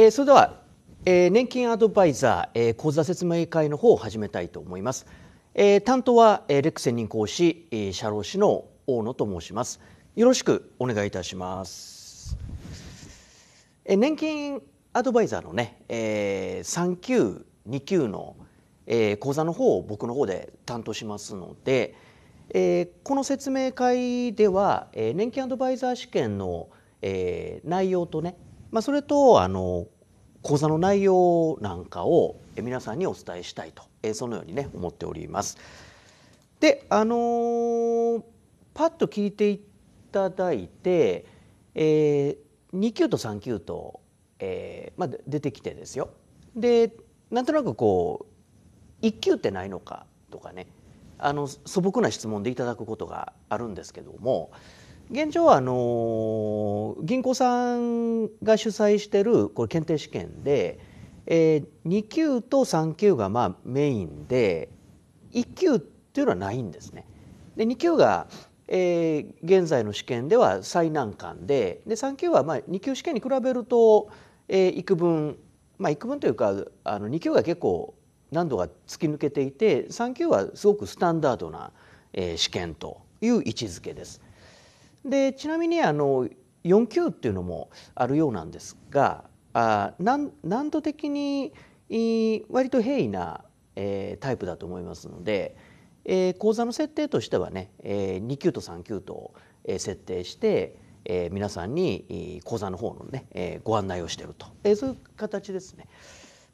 えそれでは、え年金アドバイザー、え講座説明会の方を始めたいと思います、え担当は、えレック専任講師、え社労士の大野と申しますよろしくお願いいたします、え年金アドバイザーのね、え3級2級の、え講座の方を僕の方で担当しますので、えこの説明会では、え年金アドバイザー試験の、え内容とねまあ、それとあの講座の内容なんかを皆さんにお伝えしたいと、えそのようにね思っております。であのー、パッと聞いていただいて、えー、2級と3級と、えー、まあ、出てきてですよでなんとなくこう1級ってないのかとかねあの素朴な質問でいただくことがあるんですけども現状はあの銀行さんが主催しているこれ検定試験で、えー、2級と3級がまあメインで1級っていうのはないんですね。で2級が、えー、現在の試験では最難関でで3級はまあ2級試験に比べると、えー、幾分まあ幾分というかあの2級が結構難度が突き抜けていて3級はすごくスタンダードな、えー、試験という位置づけです。でちなみにあの4級っていうのもあるようなんですがあ難難度的に割と平易な、えー、タイプだと思いますので、えー、講座の設定としてはね、えー、2級と3級と、え設定して、えー、皆さんに講座の方のね、えー、ご案内をしてると、えー、そういう形ですね。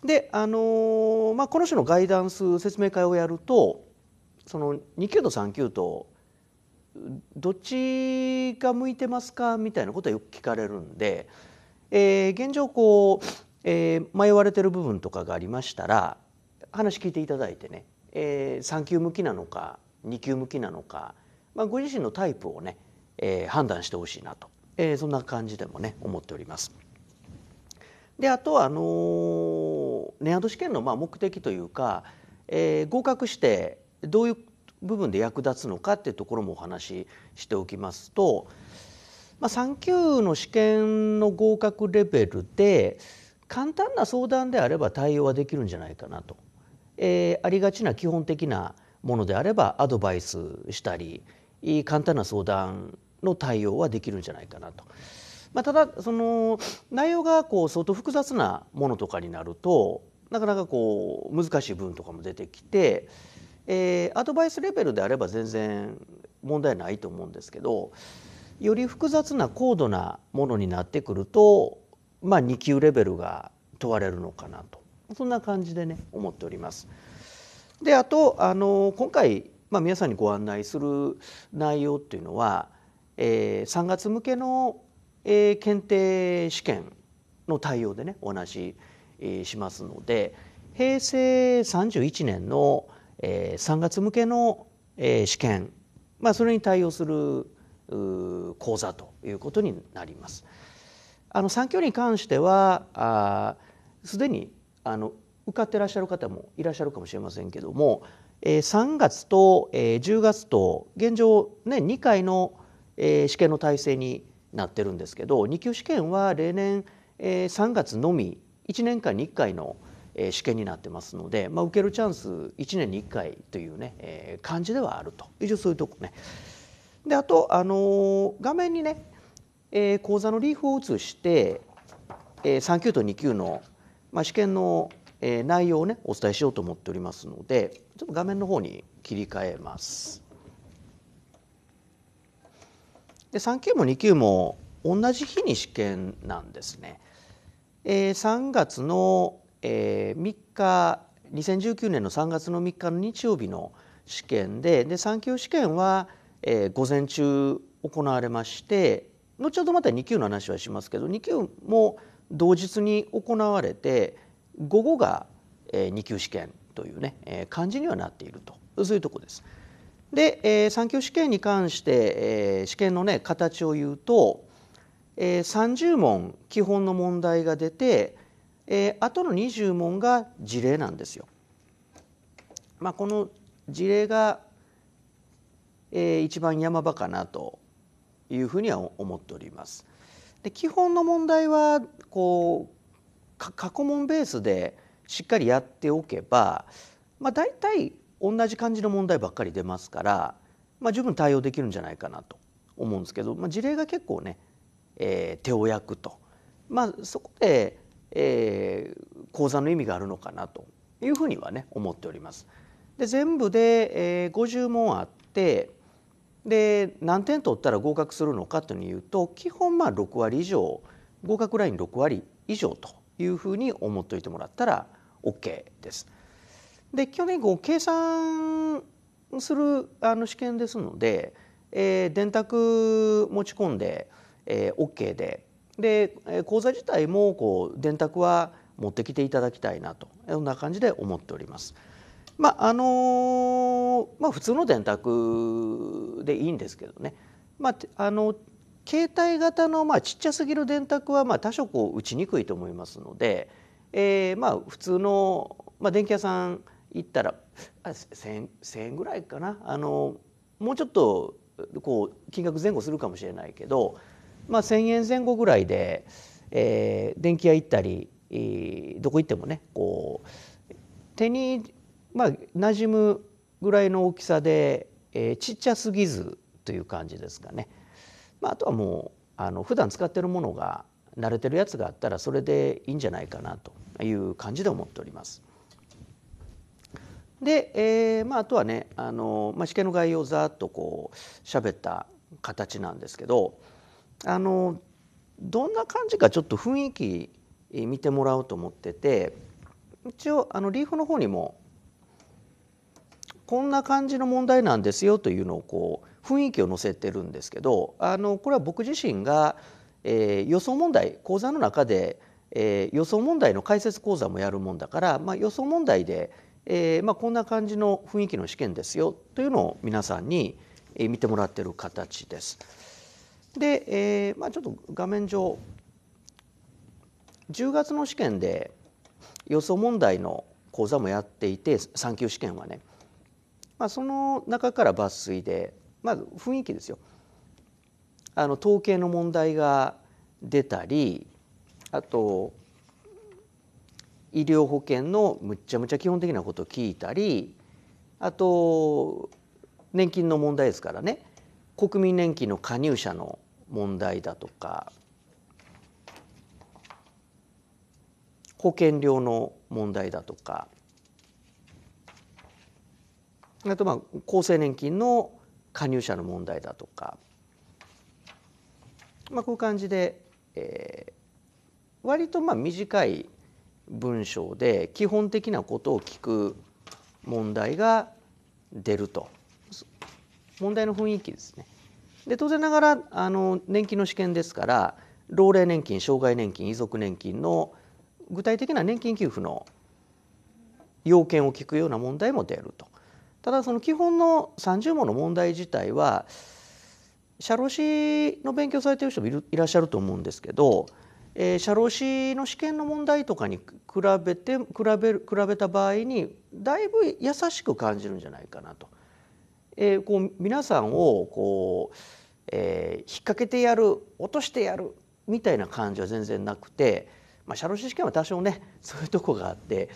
で、あのー、まあ、この種のガイダンス説明会をやるとその2級と3級とどっちが向いてますかみたいなことはよく聞かれるんで、えー、現状こう、えー、迷われてる部分とかがありましたら話聞いていただいてね、えー、3級向きなのか2級向きなのか、まあ、ご自身のタイプをね、えー、判断してほしいなと、えー、そんな感じでもね思っております。であとはあのー、ネアド試験のまあ目的というか、えー、合格してどういう部分で役立つのかっていうところもお話ししておきますと、まあ、3級の試験の合格レベルで簡単な相談であれば対応はできるんじゃないかなと、えー、ありがちな基本的なものであればアドバイスしたり簡単な相談の対応はできるんじゃないかなと。まあ、ただその内容がこう相当複雑なものとかになるとなかなかこう難しい部分とかも出てきて、えー、アドバイスレベルであれば全然問題ないと思うんですけどより複雑な高度なものになってくると、まあ、2級レベルが問われるのかなとそんな感じでね思っております。であとあの今回、まあ、皆さんにご案内する内容っていうのは、えー、3月向けの、えー、検定試験の対応でねお話し、しますので平成31年の、えー、3月向けの、えー、試験、まあ、それに対応する講座ということになります。あの産教に関してはすでにあの受かってらっしゃる方もいらっしゃるかもしれませんけども、えー、3月と、えー、10月と現状年、ね、2回の、えー、試験の体制になってるんですけど2級試験は例年、えー、3月のみ1年間に1回のえー、試験になってますので、まあ、受けるチャンス1年に1回というね、えー、感じではあると一応そういうとこね。であと、あのー、画面にね、えー、講座のリーフを写して、えー、3級と2級の、まあ、試験の、えー、内容をねお伝えしようと思っておりますのでちょっと画面の方に切り替えます。で3級も2級も同じ日に試験なんですね。えー、3月のえー、3日2019年の3月の3日の日曜日の試験でで3級試験は、えー、午前中行われまして後ほどまた2級の話はしますけど2級も同日に行われて午後が、えー、2級試験というね、えー、感じにはなっているとそういうとこです。で、えー、3級試験に関して、えー、試験のね形を言うと、えー、30問基本の問題が出てえー、後の20問が事例なんですよ。まあ、この事例が、えー、一番山場かなというふうには思っております。で基本の問題はこう過去問ベースでしっかりやっておけば、まあ、大体同じ感じの問題ばっかり出ますから、まあ、十分対応できるんじゃないかなと思うんですけど、まあ、事例が結構ね、えー、手を焼くと、まあ、そこでえー、講座の意味があるのかなというふうにはね思っております。で全部で、えー、50問あってで何点取ったら合格するのかというと基本まあ6割以上合格ライン6割以上というふうに思っておいてもらったら OK です。で去年う計算するあの試験ですので、えー、電卓持ち込んで、えー、OK でで講座自体もこう電卓は持ってきていただきたいなとそんな感じで思っております。まああのまあ、普通の電卓でいいんですけどね、まあ、あの携帯型の、まあ、ちっちゃすぎる電卓は、まあ、多少こう打ちにくいと思いますので、えー、まあ普通の、まあ、電気屋さん行ったらあ 1,000, 円ぐらいかなあのもうちょっとこう金額前後するかもしれないけどまあ、1,000円前後ぐらいで、えー、電気屋行ったり、えー、どこ行ってもねこう手に、まあ、馴染むぐらいの大きさで、えー、ちっちゃすぎずという感じですかね。まあ、あとはもうあの普段使ってるものが慣れてるやつがあったらそれでいいんじゃないかなという感じで思っております。で、えーまあ、あとはねあの、まあ、試験の概要をざっとこう喋った形なんですけど、あのどんな感じかちょっと雰囲気見てもらおうと思ってて一応あのリーフの方にもこんな感じの問題なんですよというのをこう雰囲気を載せてるんですけどあのこれは僕自身が、えー、予想問題講座の中で、えー、予想問題の解説講座もやるもんだから、まあ、予想問題で、えーまあ、こんな感じの雰囲気の試験ですよというのを皆さんに見てもらってる形です。で、えーまあ、ちょっと画面上10月の試験で予想問題の講座もやっていて3級試験はね、まあ、その中から抜粋でまず雰囲気ですよあの統計の問題が出たりあと医療保険のむっちゃむちゃ基本的なことを聞いたりあと年金の問題ですからね国民年金の加入者の問題だとか保険料の問題だとかあとまあ厚生年金の加入者の問題だとか、まあ、こういう感じで、え割とまあ短い文章で基本的なことを聞く問題が出ると問題の雰囲気ですね。で当然ながらあの年金の試験ですから老齢年金障害年金遺族年金の具体的な年金給付の要件を聞くような問題も出ると。ただその基本の30問の問題自体は社労士の勉強されてる人もいらっしゃると思うんですけど、えー、社労士の試験の問題とかに比べて比べ比べた場合にだいぶ優しく感じるんじゃないかなと。えー、こう皆さんをこう、えー、引っ掛けてやる落としてやるみたいな感じは全然なくて、まあ、社労士試験は多少ね そういうとこがあって、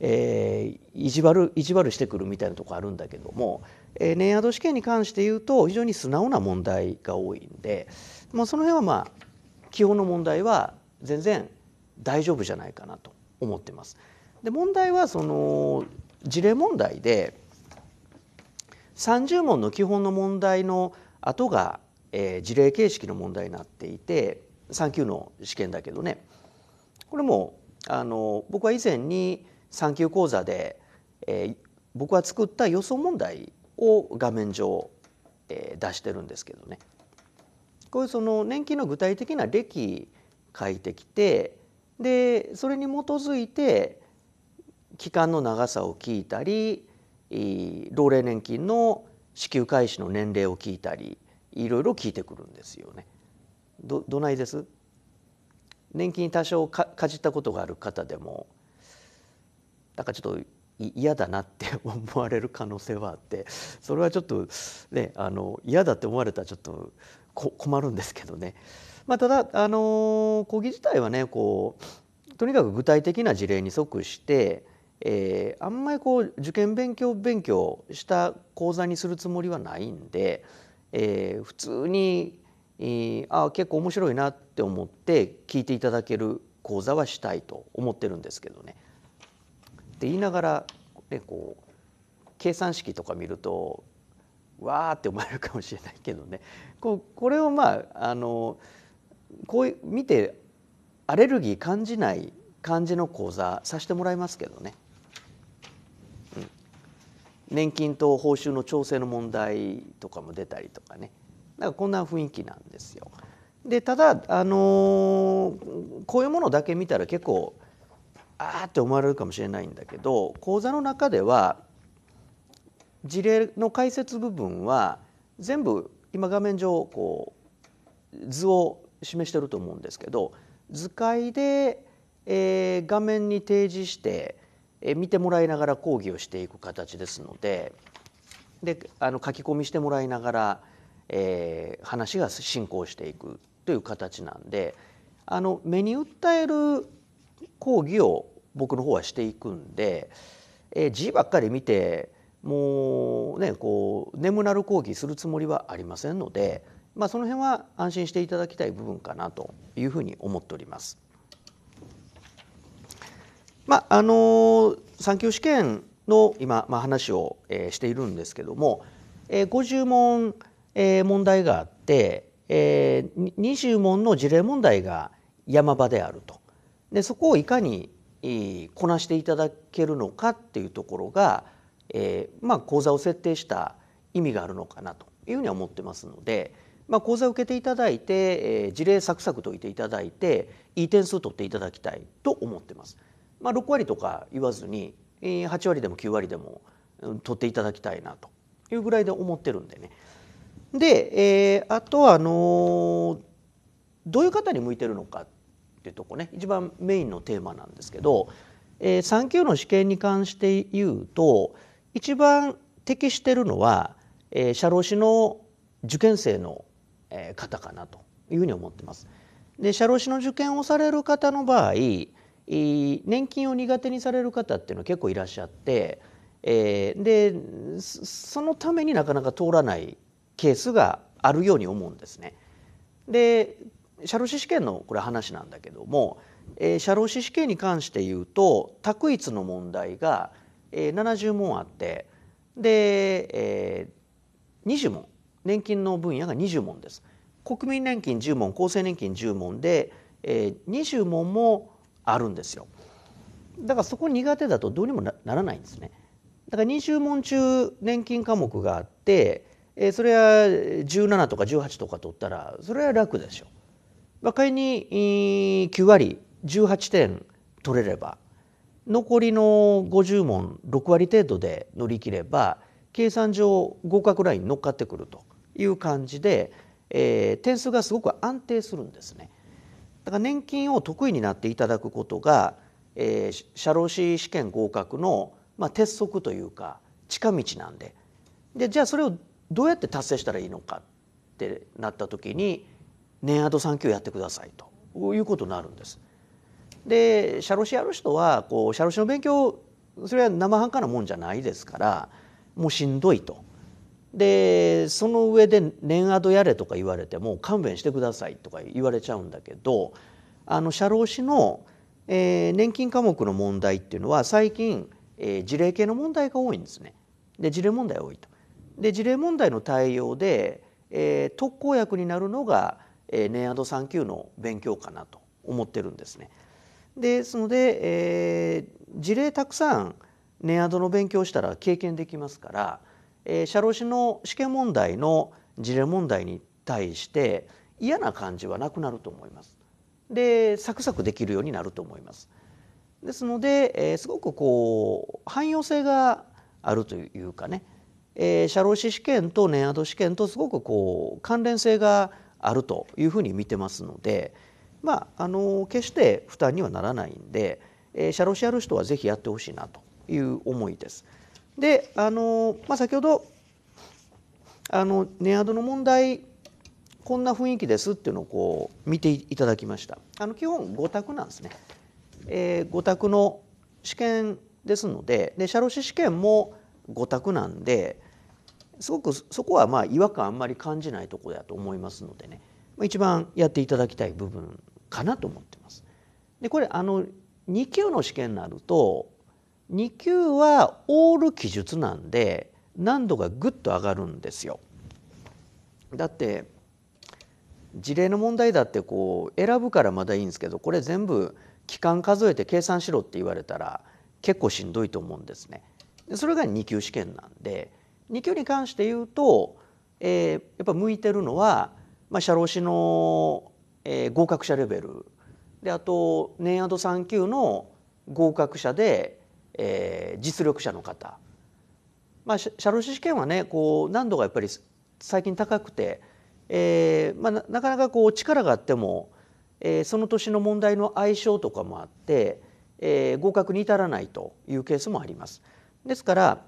えー、意地悪意地悪してくるみたいなとこあるんだけども、えー、年アド試験に関して言うと非常に素直な問題が多いんで、まあ、その辺はまあ基本の問題は全然大丈夫じゃないかなと思ってます。で問題はその事例問題で30問の基本の問題の後が、えー、事例形式の問題になっていて3級の試験だけどねこれもあの僕は以前に3級講座で、えー、僕は作った予想問題を画面上、えー、出してるんですけどねこういうその年金の具体的な歴書いてきてでそれに基づいて期間の長さを聞いたり老齢年金の支給開始の年齢を聞いたりいろいろ聞いてくるんですよね。どどないです年金多少かかじったことがある方でもなんかちょっと嫌だなって思われる可能性はあってそれはちょっと、ね、あの嫌だって思われたらちょっと困るんですけどね、まあ、ただ、あの講義自体はねこうとにかく具体的な事例に即してえー、あんまりこう受験勉強勉強した講座にするつもりはないんで、えー、普通に、えー、あ結構面白いなって思って聞いていただける講座はしたいと思ってるんですけどね。って言いながら、ね、こう計算式とか見るとわーって思われるかもしれないけどねここれをまああのこう見てアレルギー感じない感じの講座させてもらいますけどね。年金と報酬の調整の問題とかも出たりとかねなんかこんな雰囲気なんですよ。でただ、あのー、こういうものだけ見たら結構あーって思われるかもしれないんだけど講座の中では事例の解説部分は全部今画面上こう図を示してると思うんですけど図解で、えー、画面に提示してえ見てもらいながら講義をしていく形ですのでであの書き込みしてもらいながら、えー、話が進行していくという形なんであの目に訴える講義を僕の方はしていくんで、えー、字ばっかり見てもうねこう眠なる講義するつもりはありませんので、まあ、その辺は安心していただきたい部分かなというふうに思っております。まああの3級試験の今、まあ、話を、えー、しているんですけども、えー、50問、えー、問題があって、えー、20問の事例問題が山場であるとでそこをいかにこなしていただけるのかっていうところが、えーまあ、講座を設定した意味があるのかなというふうには思ってますので、まあ、講座を受けていただいて、えー、事例サクサク解いていただいていい点数取っていただきたいと思ってます。まあ、6割とか言わずに8割でも9割でも取っていただきたいなというぐらいで思ってるんでね。で、えー、あとはあのー、どういう方に向いてるのかっていうとこね一番メインのテーマなんですけど、えー、3級の試験に関して言うと一番適してるのは、えー、社労士の受験生の方かなというふうに思ってます。で社労士の受験をされる方の場合、年金を苦手にされる方っていうのは結構いらっしゃって、えー、でそのためになかなか通らないケースがあるように思うんですね。で社労士試験のこれ話なんだけども、えー、社労士試験に関して言うと択一の問題が、えー、70問あってで、えー、20問年金の分野が20問です。国民年金10問厚生年金10問で、えー、20問もあるんですよだからそこ苦手だとどうにもならないんですねだから20問中年金科目があってえそれは17とか18とか取ったらそれは楽でしょ。まあ、仮に9割18点取れれば残りの50問6割程度で乗り切れば計算上合格ラインに乗っかってくるという感じで、えー、点数がすごく安定するんですね。だから年金を得意になっていただくことが、えー、社労士試験合格の、まあ、鉄則というか近道なんででじゃあそれをどうやって達成したらいいのかってなった時に年アド3級やってくださいということになるんです。で社労士やる人はこう社労士の勉強それは生半可なもんじゃないですからもうしんどいとでその上で「年アドやれ」とか言われても「勘弁してください」とか言われちゃうんだけどあの社労士の、えー、年金科目の問題っていうのは最近、えー、事例系の問題が多いんですね。で事例問題多いと。で事例問題の対応で、えー、特効薬になるのが、えー、年アド3級の勉強かなと思ってるんですね。ですので、えー、事例たくさん年アドの勉強したら経験できますから。え社労士の試験問題の事例問題に対して嫌な感じはなくなると思います。でサクサクできるようになると思います。ですので、えすごくこう汎用性があるというかね、え社労士試験と年アド試験とすごくこう関連性があるというふうに見てますので、まあ、あの決して負担にはならないんで、え社労士やる人は是非やってほしいなという思いです。で、あのまあ、先ほどあの値上の問題こんな雰囲気ですっていうのをこう見ていただきましたあの基本5択なんですね、えー、5択の試験ですのでで社労士試験も5択なんですごくそこはまあ違和感あんまり感じないとこだと思いますのでね一番やっていただきたい部分かなと思ってます。でこれあの2級の試験になると2級はオール記述なんで難度がぐっと上がるんですよ。だって事例の問題だってこう選ぶからまだいいんですけどこれ全部期間数えて計算しろって言われたら結構しんどいと思うんですね。それが2級試験なんで2級に関して言うと、えー、やっぱ向いてるのは、まあ、社労士の、えー、合格者レベルであと年アド3級の合格者でえー、実力者の方、まあ、シャロシ試験はねこう難度がやっぱり最近高くて、えーまあ、なかなかこう力があっても、えー、その年の問題の相性とかもあって、えー、合格に至らないというケースもあります。ですから、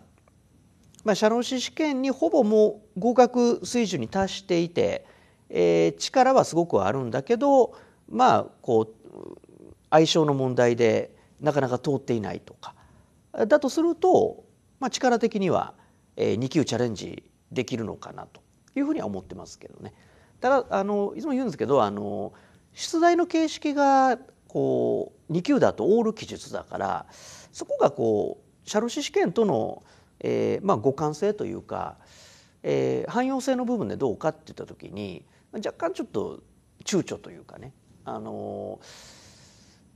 まあ、社労士試験にほぼもう合格水準に達していて、えー、力はすごくあるんだけどまあこう相性の問題でなかなか通っていないとかだとすると、まあ、力的には、えー、2級チャレンジできるのかなというふうには思ってますけどね。ただあのいつも言うんですけどあの出題の形式がこう2級だとオール記述だからそこがこう社労士試験との、えーまあ、互換性というか、えー、汎用性の部分でどうかっていった時に若干ちょっと躊躇というかねあの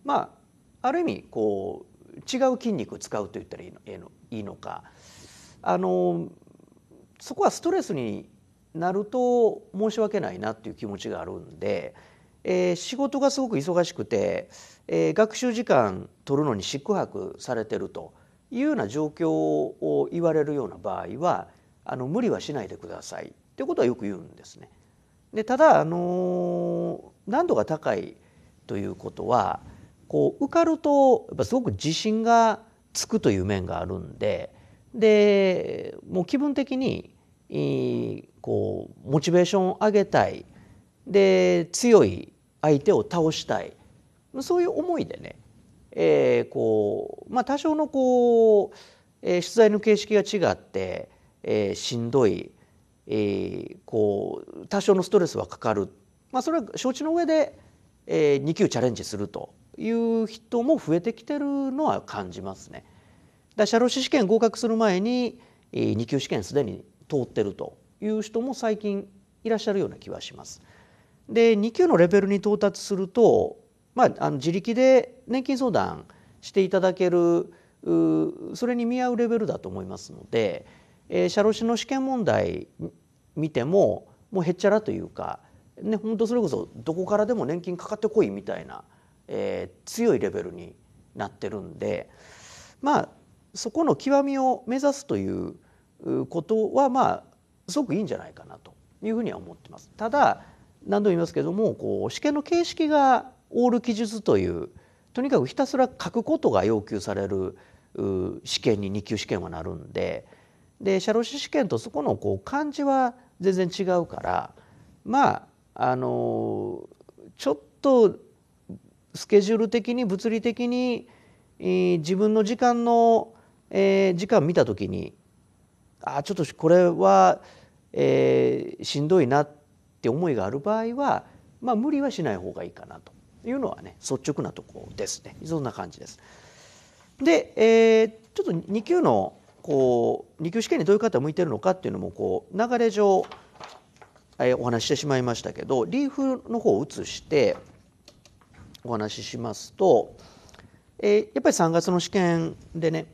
まあある意味こう違う筋肉使うと言ったらいいのいいのかあのそこはストレスになると申し訳ないなっていう気持ちがあるんで、えー、仕事がすごく忙しくて、えー、学習時間取るのに宿泊されてるというような状況を言われるような場合はあの無理はしないでくださいということはよく言うんですね。でただ、あの難度が高いということはこう受かるとやっぱすごく自信がつくという面があるんででもう気分的にこうモチベーションを上げたいで強い相手を倒したいそういう思いでね、えこうまあ、多少のこう、えー、取材の形式が違って、えしんどい、えこう多少のストレスはかかる、まあ、それは承知の上で、え2級チャレンジするという人も増えてきてるのは感じますね。だ社労士試験合格する前に二級試験すでに通ってるという人も最近いらっしゃるような気はします。で二級のレベルに到達すると、まあ、あの自力で年金相談していただけるそれに見合うレベルだと思いますので、えー、社労士の試験問題見てももうへっちゃらというか、ね、本当それこそどこからでも年金かかってこいみたいなえー、強いレベルになってるんでまあそこの極みを目指すということはまあすごくいいんじゃないかなというふうには思ってます。ただ何度も言いますけどもこう試験の形式がオール記述というとにかくひたすら書くことが要求される試験に2級試験はなるんでで社労士試験とそこのこう漢字は全然違うからまああのちょっとスケジュール的に物理的に、自分の時間の、え時間見た時にあちょっとこれは、えしんどいなって思いがある場合は、まあ、無理はしない方がいいかなというのはね率直なとこですねそんな感じです。で、えちょっと2級のこう2級試験にどういう方向いてるのかっていうのもこう流れ上、えお話ししてしまいましたけどリーフの方を移して。お話ししますと、えやっぱり3月の試験でね、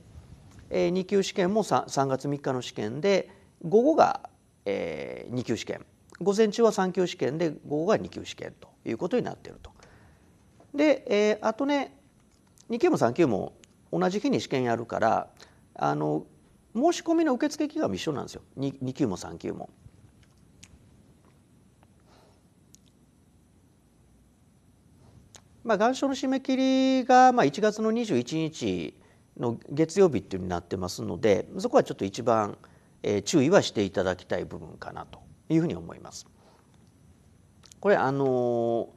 え2級試験も 3, 3月3日の試験で午後が、え2級試験午前中は3級試験で午後が2級試験ということになっていると。で、えあとね2級も3級も同じ日に試験やるからあの申し込みの受付期間も一緒なんですよ 2, 2級も3級も。まあ、願書の締め切りがまあ1月の21日の月曜日っていうになってますのでそこはちょっと一番、えー、注意はしていただきたい部分かなというふうに思います。これあのー、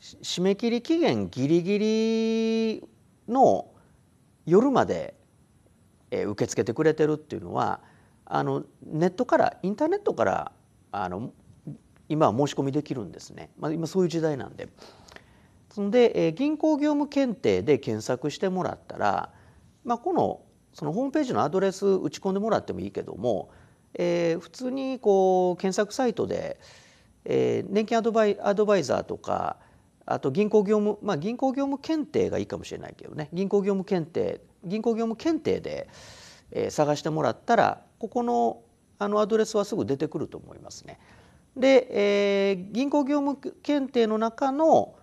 締め切り期限ギリギリの夜まで、えー、受け付けてくれてるっていうのはあのネットからインターネットからあの今は申し込みできるんですね、まあ、今そういう時代なんで。んで、えー、銀行業務検定で検索してもらったら、まあ、このそのホームページのアドレス打ち込んでもらってもいいけども、えー、普通にこう検索サイトで、えー、年金アドバイアドバイザーとかあと銀行業務まあ銀行業務検定がいいかもしれないけどね銀行業務検定銀行業務検定で、えー、探してもらったらここのあのアドレスはすぐ出てくると思いますね。で、えー、銀行業務検定の中の、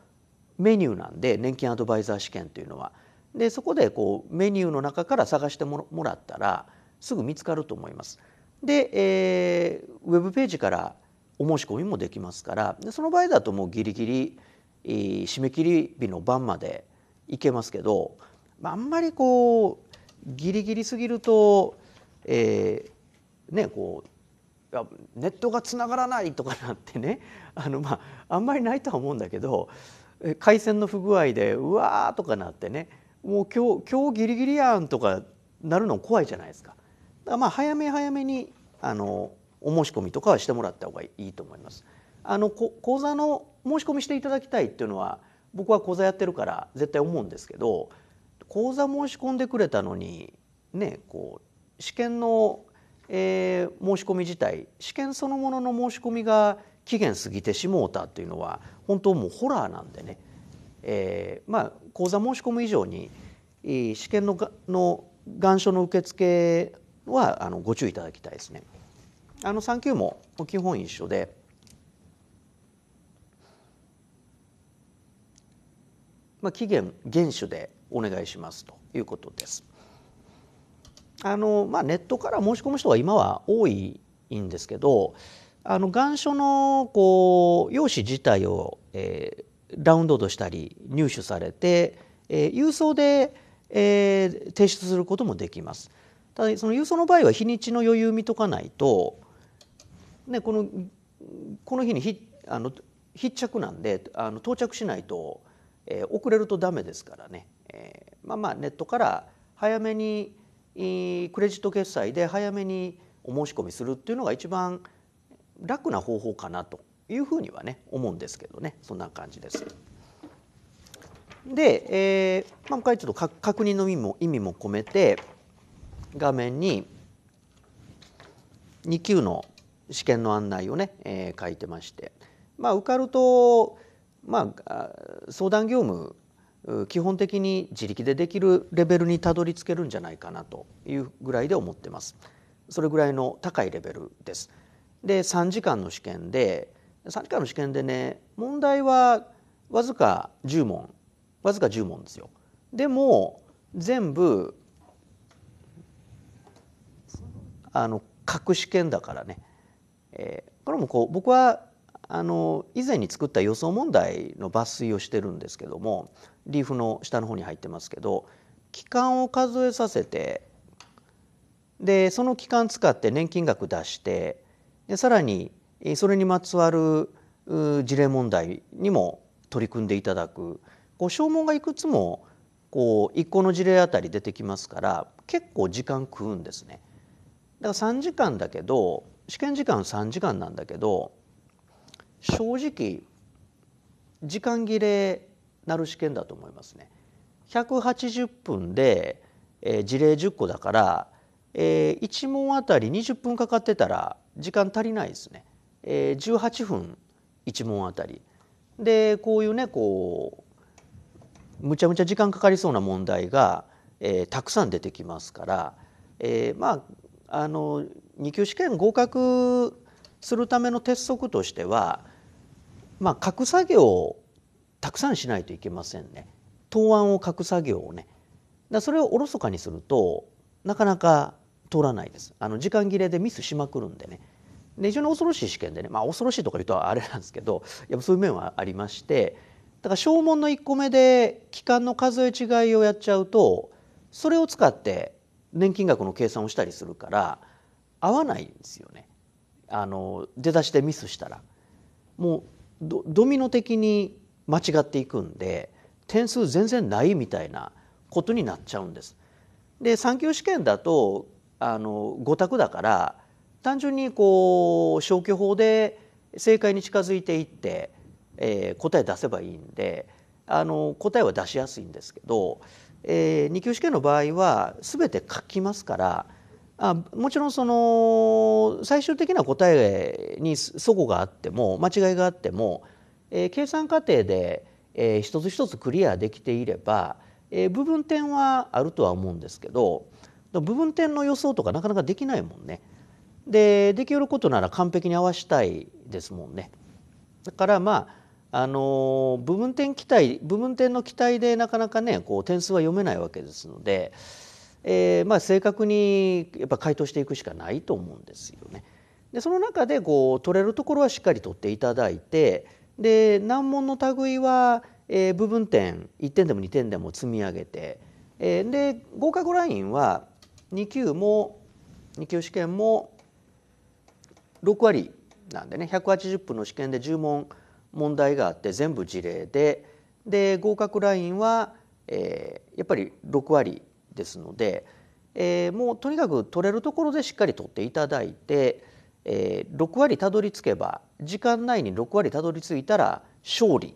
メニューなんで年金アドバイザー試験というのは。でそこでこうメニューの中から探してもらったらすぐ見つかると思います。で、えー、ウェブページからお申し込みもできますからでその場合だともうギリギリ、えー、締め切り日の晩まで行けますけど、まあ、あんまりこうギリギリすぎると、えー、ねこうネットがつながらないとかなってねあの、まあ、あんまりないとは思うんだけど回線の不具合でうわーとかなってねもう今日今日ギリギリやんとかなるの怖いじゃないですか。だからまあ早め早めにあのお申し込みとかはしてもらった方がいいと思います。あの講座の申し込みしていただきたいっていうのは僕は講座やってるから絶対思うんですけど講座申し込んでくれたのにねこう試験の、えー、申し込み自体試験そのものの申し込みが期限過ぎてしもうたっていうのは本当もうホラーなんでね、えー、まあ講座申し込む以上に試験のの願書の受付はあのご注意いただきたいですね。あの3級も基本一緒でまあ、期限厳守でお願いしますということです。あのまあ、ネットから申し込む人が今は多いんですけど、あの願書のこう用紙自体を、えー、ダウンロードしたり入手されて、えー、郵送で、えー、提出することもできます。ただその郵送の場合は日にちの余裕見とかないと、ね、このこの日にひあの必着なんであの到着しないと、えー、遅れるとダメですからね、えー、まあまあネットから早めにクレジット決済で早めにお申し込みするっていうのが一番楽な方法かなというふうにはね思うんですけどねそんな感じです。で、えーまあ、一回ちょっと確認の意味も意味も込めて画面に2級の試験の案内をね、えー、書いてまして、まあ、受かると、まあ、相談業務基本的に自力でできるレベルにたどり着けるんじゃないかなというぐらいで思ってます。それぐらいの高いレベルです。で3時間の試験で3時間の試験でね問題はわずか10問わずか10問ですよ。でも全部あの核試験だからね、えー、これもこう僕はあの以前に作った予想問題の抜粋をしてるんですけどもリーフの下の方に入ってますけど期間を数えさせてでその期間使って年金額出してでさらにそれにまつわる事例問題にも取り組んでいただくこう証文がいくつもこう一個の事例あたり出てきますから結構時間食うんですね。だから3時間だけど試験時間3時間なんだけど正直時間切れなる試験だと思いますね。180分で、えー、事例10個だからえー、1問あたり20分かかってたら時間足りないですね、えー、18分1問あたりでこういうねこうむちゃむちゃ時間かかりそうな問題が、えー、たくさん出てきますから、えー、まああの2級試験合格するための鉄則としては、まあ、書く作業をたくさんしないといけませんね。答案を書く作業をねだそれをおろそかにするとなかなか通らないです。あの時間切れでミスしまくるんでね。で非常に恐ろしい試験でね、まあ、恐ろしいとか言うとあれなんですけどやっぱそういう面はありましてだから証文の1個目で期間の数え違いをやっちゃうとそれを使って年金額の計算をしたりするから合わないんですよねあの出だしでミスしたら。もうドミノ的に間違っていくんで点数全然ないみたいなことになっちゃうんです。で産休試験だとあの5択だから単純にこう消去法で正解に近づいていって、えー、答え出せばいいんであの答えは出しやすいんですけど、えー、2級試験の場合は全て書きますからあもちろんその最終的な答えにそこがあっても間違いがあっても、えー、計算過程で、えー、一つ一つクリアできていれば、えー、部分点はあるとは思うんですけど部分点の予想とかなかなかできないもんね。でできることなら完璧に合わしたいですもんね。だからまああの部分点期待部分点の期待でなかなかねこう点数は読めないわけですので、えー、まあ正確にやっぱ回答していくしかないと思うんですよね。でその中でこう取れるところはしっかり取っていただいてで難問の類は、えー、部分点1点でも2点でも積み上げて、えー、で合格ラインは2級も2級試験も6割なんでね180分の試験で10問問題があって全部事例でで合格ラインは、えー、やっぱり6割ですので、えー、もうとにかく取れるところでしっかり取っていただいて、えー、6割たどり着けば時間内に6割たどり着いたら勝利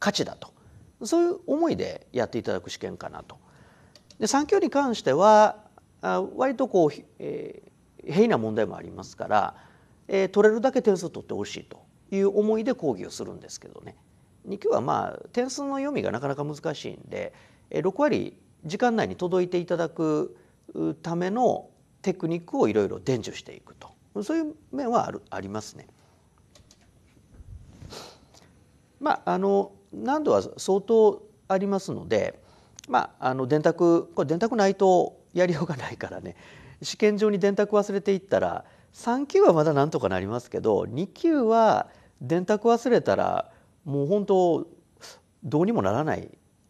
勝ちだとそういう思いでやっていただく試験かなと。で3級に関してはあ割とこう、えー、変異な問題もありますから、えー、取れるだけ点数取ってほしいという思いで講義をするんですけどね2級はまあ点数の読みがなかなか難しいんで、えー、6割時間内に届いていただくためのテクニックをいろいろ伝授していくとそういう面はあるありますね。まあ、あの難度は相当ありますので、まあ、あの電卓これ電卓ないとやりようがないからね試験場に電卓忘れていったら3級はまだなんとかなりますけど2級は電卓忘れたらもう本当どうにもならない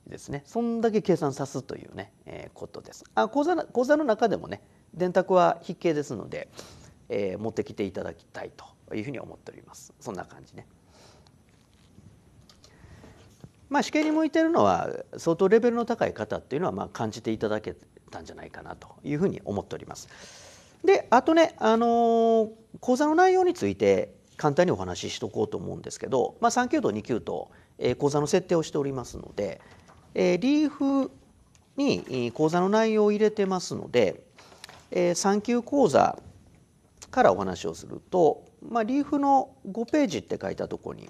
ですねそんだけ計算さすというね、えー、ことですあ講座講座の中でもね電卓は筆形ですので、えー、持ってきていただきたいというふうに思っておりますそんな感じねまあ試験に向いてるのは相当レベルの高い方っていうのはまあ感じていただけたんじゃないかなというふうに思っております。であとね、あのー、講座の内容について簡単にお話ししとこうと思うんですけど、まあ、3級と2級と、えー、講座の設定をしておりますので、えー、リーフに講座の内容を入れてますので、えー、3級講座からお話をすると、まあ、リーフの5ページって書いたとこに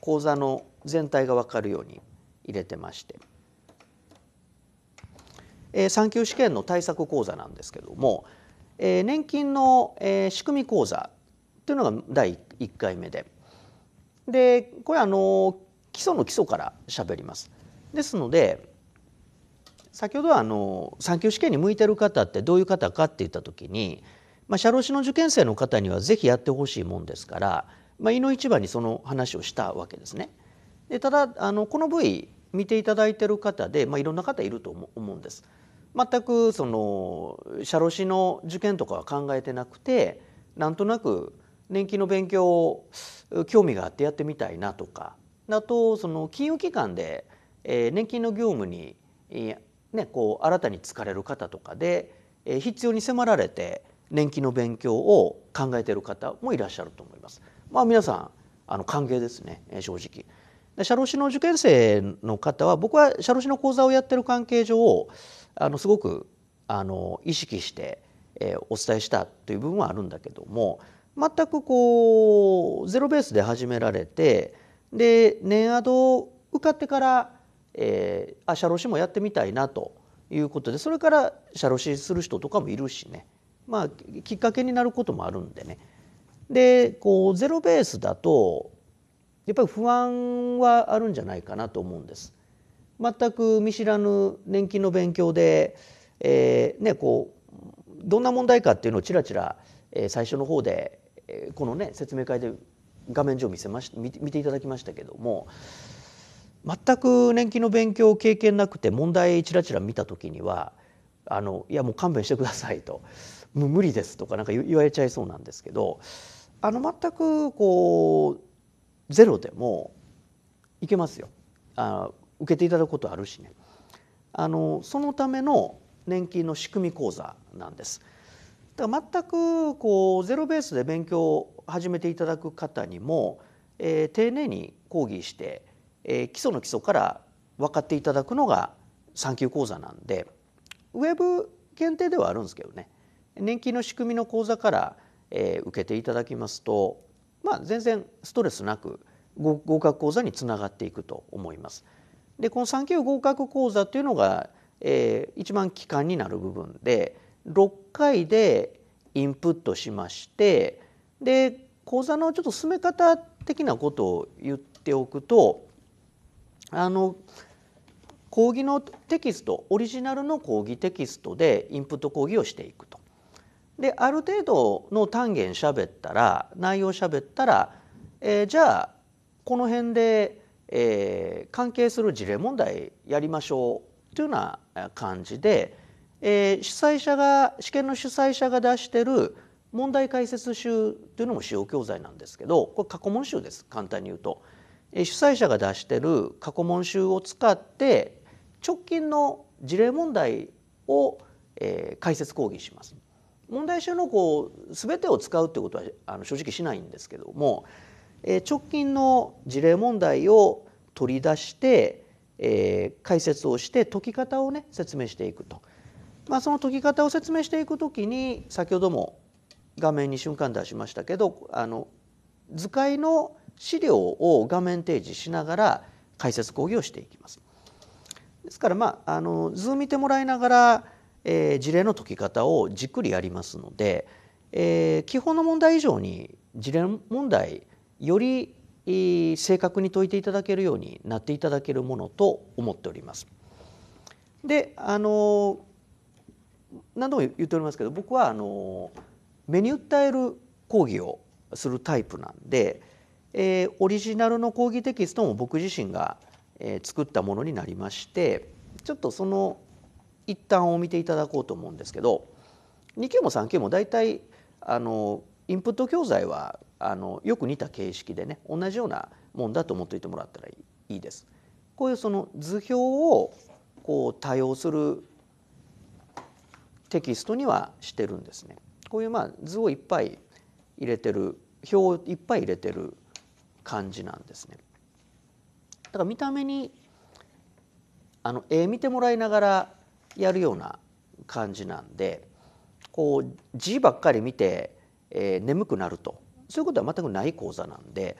講座の全体が分かるように入れてましてえ産休試験の対策講座なんですけども、え年金の、え仕組み講座というのが第1回目ででこれあの基礎の基礎から喋ります。ですので先ほどはあの産休試験に向いてる方ってどういう方かって言った時に、まあ、社労士の受験生の方には是非やってほしいもんですから、まあ、胃の一番にその話をしたわけですね。でただあのこの部位見ていただいてる方で、まあ、いろんな方いると思うんです。全くその社労士の受験とかは考えてなくてなんとなく年金の勉強を興味があってやってみたいなとかあとその金融機関で、えー、年金の業務に、ね、こう新たに疲れる方とかで、えー、必要に迫られて年金の勉強を考えている方もいらっしゃると思います。まあ、皆さんあの歓迎ですね、えー、正直社労士の受験生の方は僕は社労士の講座をやってる関係上あのすごくあの意識して、えお伝えしたという部分はあるんだけども全くこうゼロベースで始められてで年アド受かってから、えー、あ社労士もやってみたいなということでそれから社労士する人とかもいるしね、まあ、きっかけになることもあるんでね。でこうゼロベースだとやっぱり不安はあるんじゃないかなと思うんです。全く見知らぬ年金の勉強で、えーね、こうどんな問題かっていうのをちらちら、えー、最初の方で、えー、このね説明会で画面上見せまし見て見ていただきましたけども全く年金の勉強経験なくて問題ちらちら見た時にはあのいやもう勘弁してくださいともう無理ですとかなんか言われちゃいそうなんですけどあの全くこうゼロでもいけますよ。あ受けていただくことあるしねあのそのための年金の仕組み講座なんです。だから全くこうゼロベースで勉強を始めていただく方にも、えー、丁寧に講義して、えー、基礎の基礎から分かっていただくのが3級講座なんでウェブ検定ではあるんですけどね年金の仕組みの講座から、えー、受けていただきますと、まあ、全然ストレスなく合格講座につながっていくと思います。でこの3級合格講座というのが、えー、一番基幹になる部分で6回でインプットしましてで講座のちょっと進め方的なことを言っておくとあの講義のテキストオリジナルの講義テキストでインプット講義をしていくと。である程度の単元喋ったら内容喋ったら、えー、じゃあこの辺でえー、関係する事例問題やりましょうというような感じで、えー、主催者が試験の主催者が出してる問題解説集というのも使用教材なんですけどこれ過去問集です簡単に言うと、えー、主催者が出してる過去問集を使って直近の事例問題を、えー、解説講義します問題集のこう全てを使うってことはあの正直しないんですけどもえ直近の事例問題を取り出して、え解説をして解き方をね説明していくと、まあ、その解き方を説明していく時に先ほども画面に瞬間出しましたけどあの図解の資料を画面提示しながら解説講義をしていきます。ですからまああの図見てもらいながら、えー、事例の解き方をじっくりやりますので、えー、基本の問題以上に事例問題よりい正確に解いていただけるようになっていただけるものと思っております。であの何度も言っておりますけど僕はあの目に訴える講義をするタイプなんで、えー、オリジナルの講義テキストも僕自身が、えー、作ったものになりましてちょっとその一端を見ていただこうと思うんですけど2級も3級も大体あのインプット教材はあのよく似た形式でね同じようなもんだと思っていてもらったらいいです。こういうその図表をこう多用するテキストにはしてるんですね。こういうまあ図をいっぱい入れてる表をいっぱい入れてる感じなんですね。だから見た目にあの絵見てもらいながらやるような感じなんでこう字ばっかり見て、えー、眠くなるとそういうことは全くない講座なんで、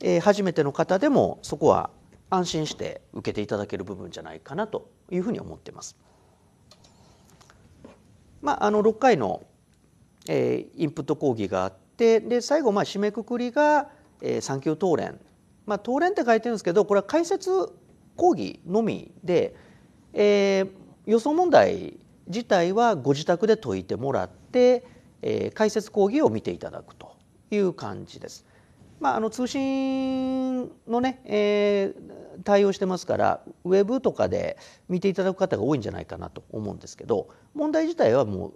えー、初めての方でもそこは安心して受けていただける部分じゃないかなというふうに思ってます。まあ、あの6回の、えー、インプット講義があってで最後まあ締めくくりが、えー、産休答練、まあ、答練って書いてるんですけどこれは解説講義のみで、えー、予想問題自体はご自宅で解いてもらって、えー、解説講義を見ていただくという感じです。まあ、あの通信のね、えー、対応してますからウェブとかで見ていただく方が多いんじゃないかなと思うんですけど問題自体はも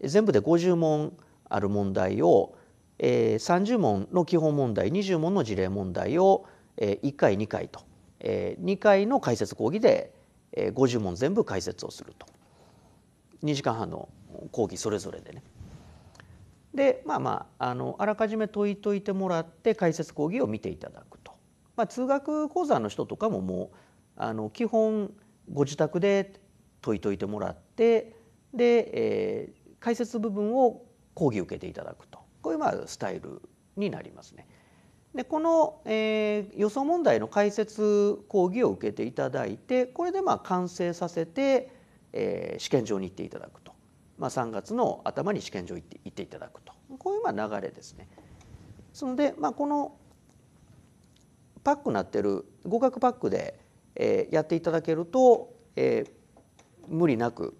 う全部で50問ある問題を、えー、30問の基本問題20問の事例問題を、えー、1回2回と、えー、2回の解説講義で、えー、50問全部解説をすると2時間半の講義それぞれでね。でまあまああのあらかじめ解いといてもらって解説講義を見ていただくと、まあ、通学講座の人とかももうあの基本ご自宅で解いといてもらってで、えー、解説部分を講義受けていただくとこういうまあスタイルになりますね。でこの、えー、予想問題の解説講義を受けていただいてこれでまあ完成させて、えー、試験場に行っていただくまあ、3月の頭に試験場行って行っていただくとこういうまあ流れですね。そので、まあ、このパックなってる合格パックで、えー、やっていただけると、えー、無理なく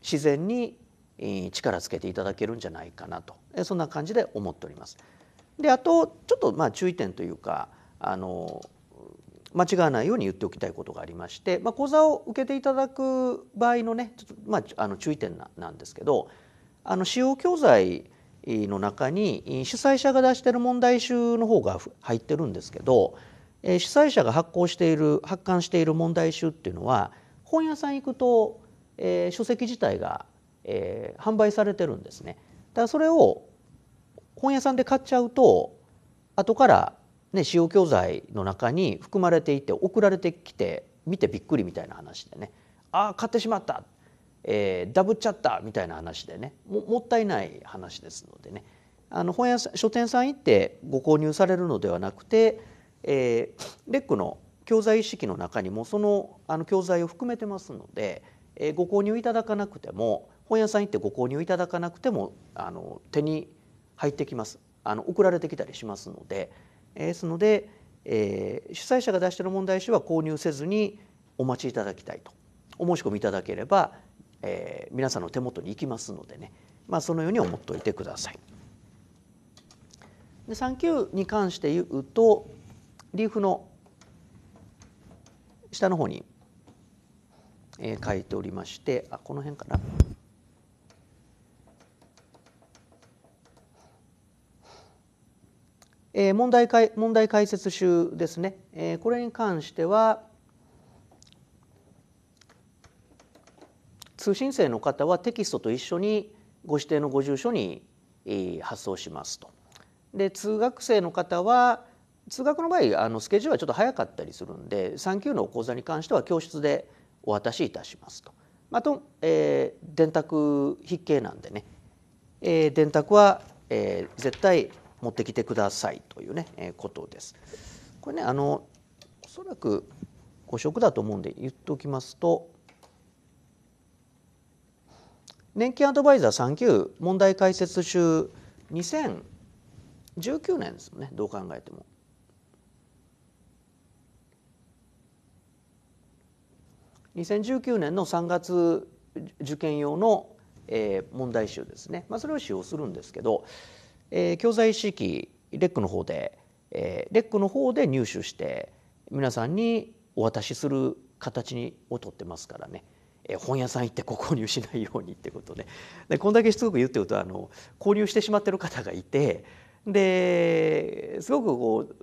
自然に力つけていただけるんじゃないかなと、えそんな感じで思っております。であとちょっとまあ注意点というかあの間違わないように言っておきたいことがありまして、まあ、講座を受けていただく場合のねちょっと、まあ、あの注意点ななんですけどあの使用教材の中に主催者が出している問題集の方が入ってるんですけど、えー、主催者が発行している発刊している問題集っていうのは本屋さん行くと、えー、書籍自体が、えー、販売されてるんですね。だからそれを本屋さんで買っちゃうと後からね、使用教材の中に含まれていて送られてきて見てびっくりみたいな話でねああ買ってしまった、えー、ダブっちゃったみたいな話でねもったいない話ですのでねあの本屋書店さん行ってご購入されるのではなくて、えー、レックの教材一式の中にもそのあの教材を含めてますので、えー、ご購入いただかなくても本屋さん行ってご購入いただかなくてもあの手に入ってきますあの送られてきたりしますので。ですので、えー、主催者が出している問題集は購入せずにお待ちいただきたいとお申し込みいただければ、えー、皆さんの手元に行きますのでね、まあ、そのように思っておいてください。で3級に関して言うとリーフの下の方に、えー、書いておりましてあこの辺かな。え問題解問題解説集ですね、えこれに関しては通信生の方はテキストと一緒にご指定のご住所に、発送しますと。で通学生の方は通学の場合あのスケジュールはちょっと早かったりするんで3級の講座に関しては教室でお渡しいたしますと。まあと、えー、電卓筆形なんでね、えー、電卓は、えー、絶対持ってきてくださいというね、えー、ことです。これねあのおそらく誤植だと思うんで言っておきますと年金アドバイザー3級問題解説集2019年ですもんねどう考えても。2019年の3月受験用の、えー、問題集ですね、まあ、それを使用するんですけどえー、教材一式レックの方で、えー、レックの方で入手して皆さんにお渡しする形をとってますからね、えー、本屋さん行ってご購入しないようにってことででこんだけしつこく言うってるとあの購入してしまってる方がいてですごくこう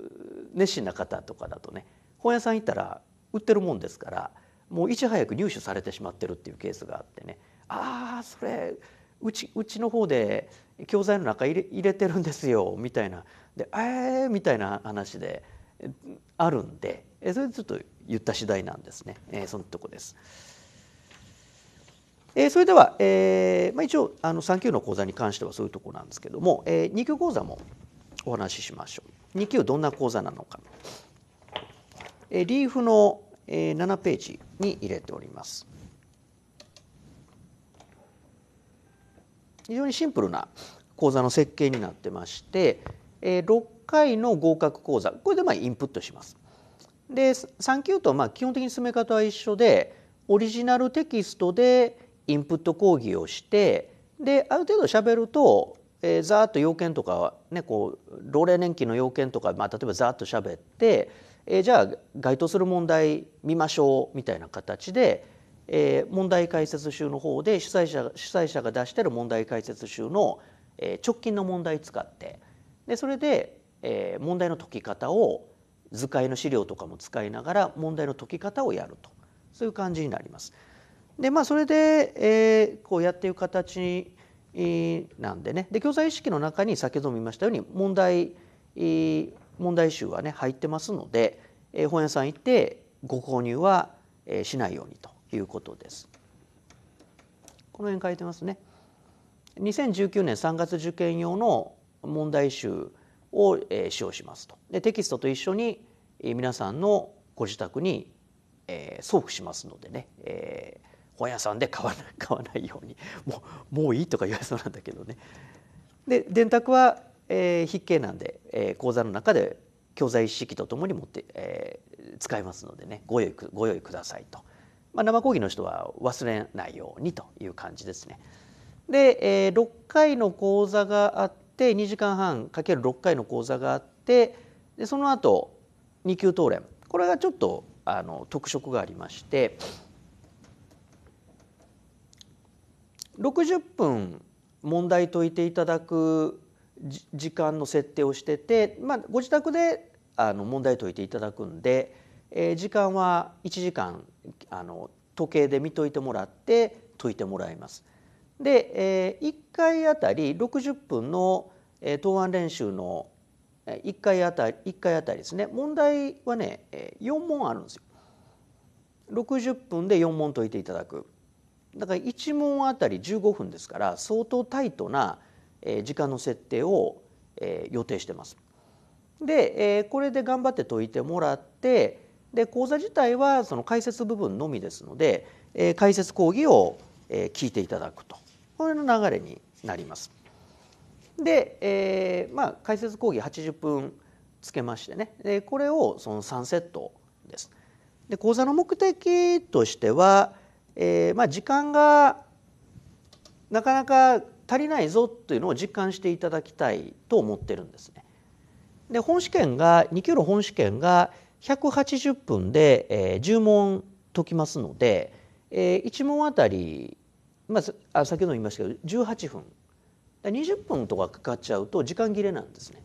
熱心な方とかだとね本屋さん行ったら売ってるもんですからもういち早く入手されてしまってるっていうケースがあってねああそれうちうちの方で教材の中入れ入れてるんですよみたいなで「えー」みたいな話であるんでそれでちょっと言った次第なんですね、えー、そのとこです。えー、それでは、えーまあ、一応あの3級の講座に関してはそういうとこなんですけども、えー、2級講座もお話ししましょう。2級どんな講座なのか。えー、リーフの、えー、7ページに入れております。非常にシンプルな講座の設計になってまして、え6回の合格講座これでまあインプットします。で3級とまあ基本的に進め方は一緒でオリジナルテキストでインプット講義をしてである程度しゃべると、えー、ざっと要件とか、ね、こう老齢年金の要件とか、まあ、例えばざっとしゃべって、えー、じゃあ該当する問題見ましょうみたいな形でえー、問題解説集の方で主催者主催者が出してる問題解説集の、えー、直近の問題使ってでそれで、えー、問題の解き方を図解の資料とかも使いながら問題の解き方をやるとそういう感じになります。でまあそれで、えー、こうやっていう形なんでねで教材意識の中に先ほども言いましたように問題問題集はね入ってますので、えー、本屋さん行ってご購入は、えしないようにということです。この辺書いてますね。2019年3月受験用の問題集を、え使用しますとでテキストと一緒に、え皆さんのご自宅に、え送付しますのでね、えー、本屋さんで買わない 買わないようにもうもういいとか言われそうなんだけどね。で電卓は、えー、筆記なんで、えー、講座の中で教材一式とともに持って、えー、使いますのでねご用意ご用意くださいと。まあ、生講義の人は忘れないようにという感じですね。で、えー、6回の講座があって2時間半かける6回の講座があってでその後2級討論これがちょっとあの特色がありまして60分問題解いていただく時間の設定をしてて、まあ、ご自宅であの問題解いていただくんでえー、時間は1時間あの時計で見といてもらって解いてもらいます。で、えー、1回あたり60分の、えー、答案練習の1回あたり1回あたりですね問題はね4問あるんですよ。60分で4問解いていただく。だから1問あたり15分ですから相当タイトな時間の設定を予定してます。でこれで頑張って解いてもらってで講座自体はその解説部分のみですので、えー、解説講義を、えー、聞いていただくとこれの流れになります。で、えー、まあ解説講義80分つけましてねでこれをその3セットです。で講座の目的としては、えーまあ、時間がなかなか足りないぞというのを実感していただきたいと思ってるんですね。で本試験が2キロ本試験が180分で、えー、10問解きますので、えー、1問あたり、まあ、あ先ほども言いましたけど18分20分とかかかっちゃうと時間切れなんですね。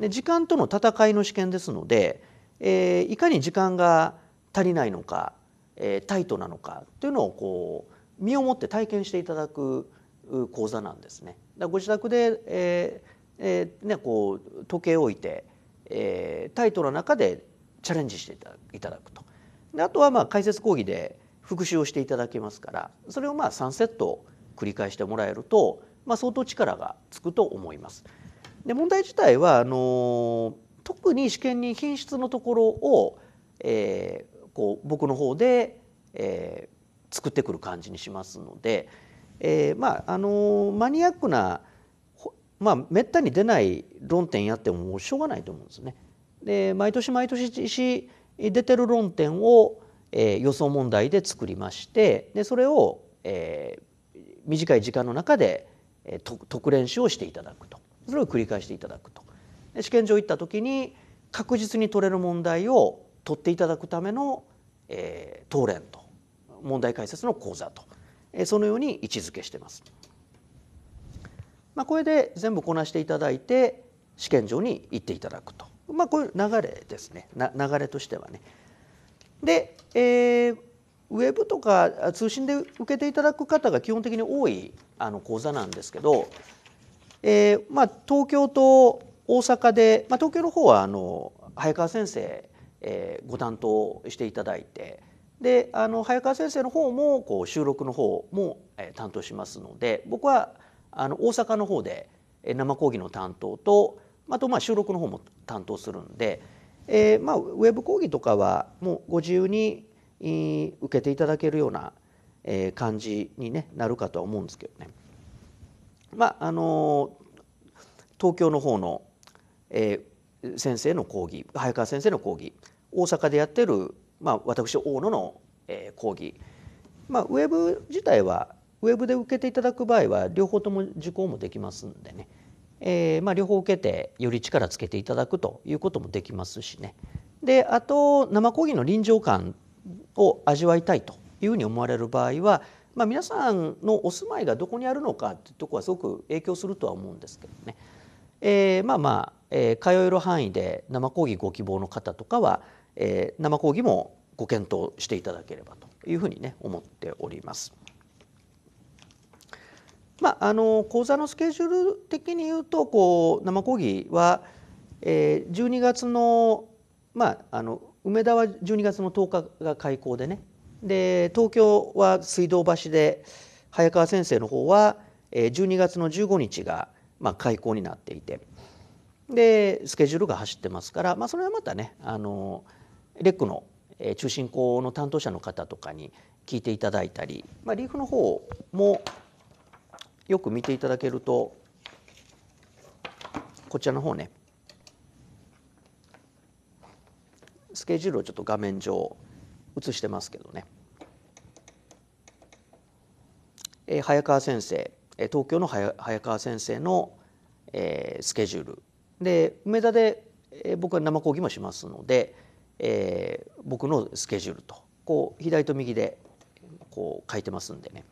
で時間との戦いの試験ですので、えー、いかに時間が足りないのか、えー、タイトなのかというのをこう身をもって体験していただく講座なんですね。だご自宅で、えーえーね、こう時計を置いて、えー、タイトな中でチャレンジしていただくとであとはまあ解説講義で復習をしていただけますからそれをまあ3セット繰り返してもらえると、まあ、相当力がつくと思います。で問題自体はあの特に試験に品質のところを、えー、こう僕の方で、えー、作ってくる感じにしますので、えー、まああのマニアックなまあ、めったに出ない論点やってもしょうがないと思うんですね。で毎年毎年出てる論点を、えー、予想問題で作りましてでそれを、えー、短い時間の中で、えー、特練習をしていただくとそれを繰り返していただくとで試験場行った時に確実に取れる問題を取っていただくための、えー、答練と問題解説の講座と、えー、そのように位置づけしてます。まあ、これで全部こなしていただいて試験場に行っていただくとまあ、こういう流れですねな流れとしてはね。で、えー、ウェブとか通信で受けていただく方が基本的に多いあの講座なんですけど、えーまあ、東京と大阪で、まあ、東京の方はあの早川先生、えー、ご担当していただいてであの早川先生の方もこう収録の方も、えー、担当しますので僕はあの大阪の方で生講義の担当とあとまあ収録の方も担当するんで、えー、まあウェブ講義とかはもうご自由に受けていただけるような感じに、ね、なるかとは思うんですけどね。まああの東京の方の、え先生の講義早川先生の講義大阪でやってる、まあ、私大野の、え講義、まあ、ウェブ自体はウェブで受けていただく場合は両方とも受講もできますんでね、えー、まあ、両方受けてより力つけていただくということもできますしねであと生講義の臨場感を味わいたいというふうに思われる場合は、まあ、皆さんのお住まいがどこにあるのかというとこはすごく影響するとは思うんですけどね、えー、まあまあ、えー、通える範囲で生講義ご希望の方とかは、えー、生講義もご検討していただければというふうにね思っております。まあ、あの講座のスケジュール的に言うとこう生講義は、えー、12月の,、まあ、あの梅田は12月の10日が開校でねで東京は水道橋で早川先生の方は、えー、12月の15日が、まあ、開校になっていてでスケジュールが走ってますから、まあ、それはまたねあのレックの中心校の担当者の方とかに聞いていただいたり、まあ、リーフの方もよく見ていただけるとこちらの方ねスケジュールをちょっと画面上映してますけどね、えー、早川先生東京の早川先生の、えー、スケジュールで梅田で、えー、僕は生講義もしますので、えー、僕のスケジュールとこう左と右でこう書いてますんでね。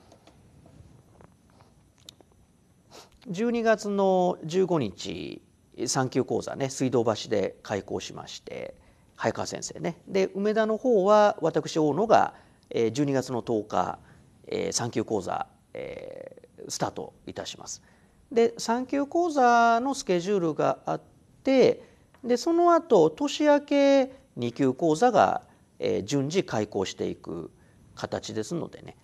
12月の15日産休講座ね水道橋で開講しまして早川先生ねで梅田の方は私大野が12月の10日産休講座スタートいたします。で産休講座のスケジュールがあってでその後年明け2級講座が順次開講していく形ですのでね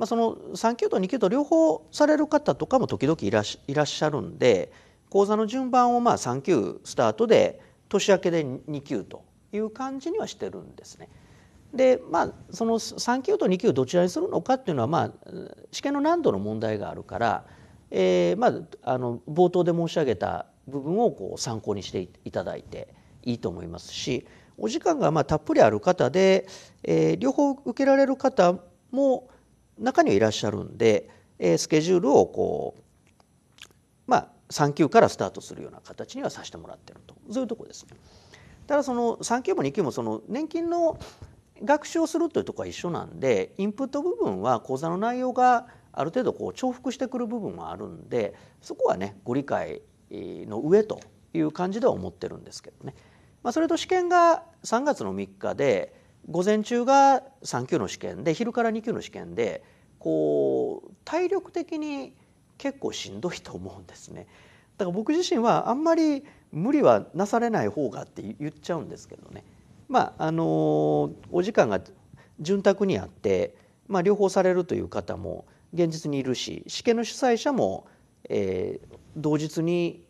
まあ、その3級と2級と両方される方とかも時々いらっしゃるんで講座の順番をまあ3級スタートで年明けで2級という感じにはしてるんですね。でまあその3級と2級どちらにするのかっていうのは、まあ、試験の難度の問題があるから、えーまあ、あの冒頭で申し上げた部分をこう参考にしていただいていいと思いますしお時間がまあたっぷりある方で、えー、両方受けられる方も中にはいらっしゃるんで、えー、スケジュールをこうまあ3級からスタートするような形にはさせてもらってるとそういうとこですね。ただその3級も2級もその年金の学習をするというところは一緒なんでインプット部分は講座の内容がある程度こう重複してくる部分はあるんでそこはねご理解の上という感じでは思ってるんですけどね。まあ、それと試験が3月の3日で午前中が3級の試験で昼から2級の試験でこう体力的に結構しんどいと思うんですね。だから僕自身はあんまり無理はなされない方がって言っちゃうんですけどね。まああのお時間が潤沢にあって、まあ、両方されるという方も現実にいるし試験の主催者も、えー、同日に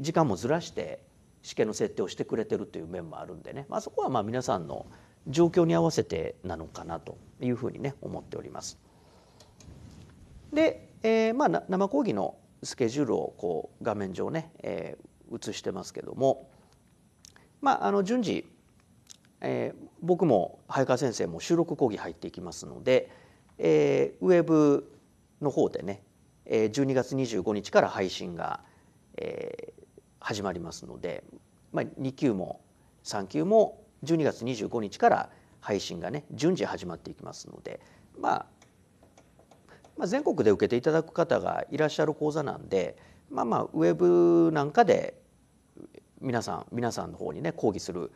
時間もずらして試験の設定をしてくれてるという面もあるんでね、まあ、そこはまあ皆さんの状況に合わせてなのかなというふうにね思っております。で、えー、まあ生講義のスケジュールをこう画面上ね、えー、映してますけども、まあ、あの順次、えー、僕も早川先生も収録講義入っていきますので、えー、ウェブの方でねえ12月25日から配信が、えー、始まりますので、まあ、2級も3級も12月25日から配信がね順次始まっていきますので、まあ、まあ全国で受けていただく方がいらっしゃる講座なんでまあまあウェブなんかで皆さん皆さんの方にね講義する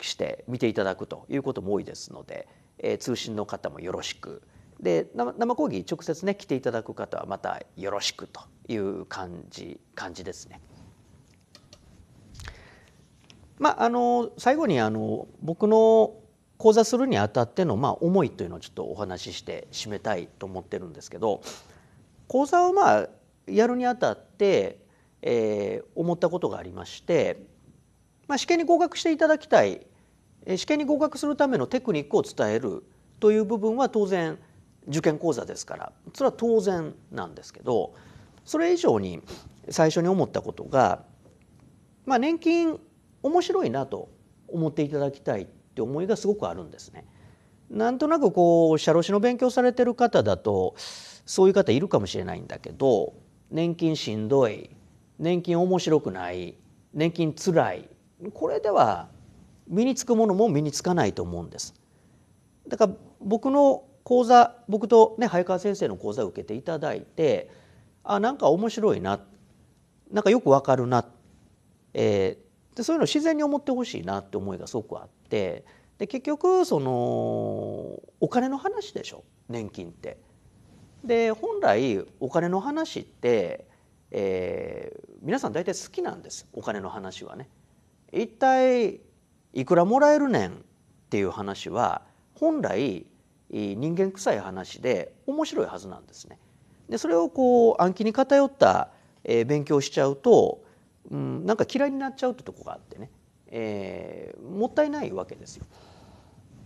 して見ていただくということも多いですので、えー、通信の方もよろしくで生講義直接ね来ていただく方はまたよろしくという感じ感じですね。まあ、あの最後にあの僕の講座するにあたっての、まあ、思いというのをちょっとお話しして締めたいと思ってるんですけど講座を、まあ、やるにあたって、えー、思ったことがありまして、まあ、試験に合格していただきたい試験に合格するためのテクニックを伝えるという部分は当然受験講座ですからそれは当然なんですけどそれ以上に最初に思ったことが、まあ、年金面白いなと思っていただきたいって思いがすごくあるんですね。なんとなくこう社労士の勉強されてる方だとそういう方いるかもしれないんだけど年金しんどい年金面白くない年金つらいこれでは身につくものも身につかないと思うんです。だから僕の講座僕とね早川先生の講座を受けていただいてあなんか面白いななんかよくわかるな、えでそういうのを自然に思ってほしいなって思いがすごくあってで結局そのお金の話でしょ年金って。で本来お金の話って、えー、皆さん大体好きなんですお金の話はね。一体いくらもらえるねんっていう話は本来人間臭い話で面白いはずなんですね。でそれをこう暗記に偏った、えー、勉強しちゃうとうん、なんか嫌いになっちゃうってとこがあってね、えー、もったいないわけですよ。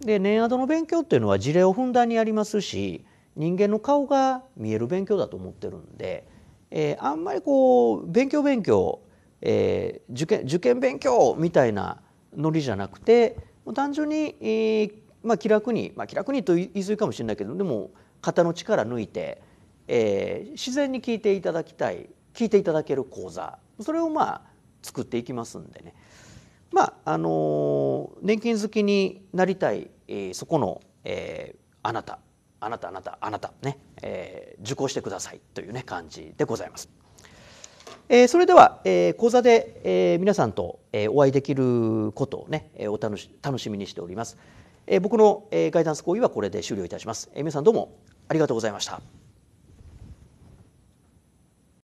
で年アドの勉強っていうのは事例をふんだんにやりますし人間の顔が見える勉強だと思ってるんで、えー、あんまりこう勉強勉強、えー、受験受験勉強みたいなノリじゃなくて単純に、えーまあ、気楽に、まあ、気楽にと言い過ぎかもしれないけどでも肩の力抜いて、えー、自然に聞いていただきたい聞いていただける講座それをまあ作っていきますんでねまああの年金好きになりたい、えー、そこの、えー、あなたあなたあなたあなたね、えー、受講してくださいというね感じでございます。えー、それでは、えー、講座で、えー、皆さんと、えー、お会いできることをね、えー、お楽し楽しみにしております。えー、僕の、えー、ガイダンス講義はこれで終了いたします。えー、皆さんどうもありがとうございました。